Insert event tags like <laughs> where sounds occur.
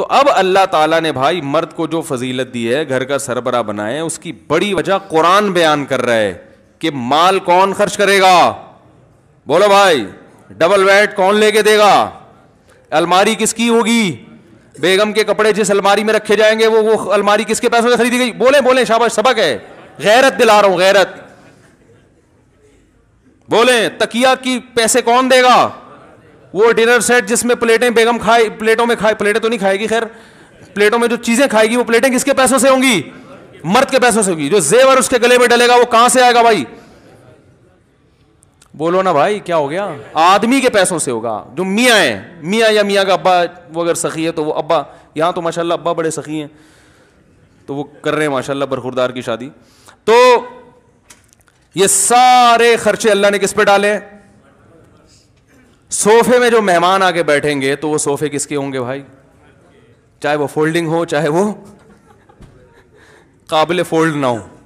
तो अब अल्लाह ताला ने भाई मर्द को जो फजीलत दी है घर का सरबरा बनाए उसकी बड़ी वजह कुरान बयान कर रहा है कि माल कौन खर्च करेगा बोलो भाई डबल बेड कौन लेके देगा अलमारी किसकी होगी बेगम के कपड़े जिस अलमारी में रखे जाएंगे वो वो अलमारी किसके पैसों से खरीदी गई बोले बोले शाबाश सबक है गैरत दिला रहा हूं गैरत बोले तकिया की पैसे कौन देगा वो डिनर सेट जिसमें प्लेटें बेगम खाए प्लेटों में खाए प्लेटें तो नहीं खाएगी खैर प्लेटों में जो चीज़ें खाएगी वो प्लेटें किसके पैसों से होंगी मर्द के पैसों से होगी जो जेवर उसके गले में डलेगा वो कहां से आएगा भाई बोलो ना भाई क्या हो गया आदमी के पैसों से होगा जो मियाँ है मियाँ या मियाँ का अब्बा वो अगर सखी है तो वो अब्बा यहाँ तो माशाल्लाह अब्बा बड़े सखी हैं तो वो कर रहे हैं माशाल्लाह बरखुरदार की शादी तो ये सारे खर्चे अल्लाह ने किस पे डाले सोफे में जो मेहमान आके बैठेंगे तो वो सोफे किसके होंगे भाई चाहे वो फोल्डिंग हो चाहे वो <laughs> काबिल फोल्ड ना हो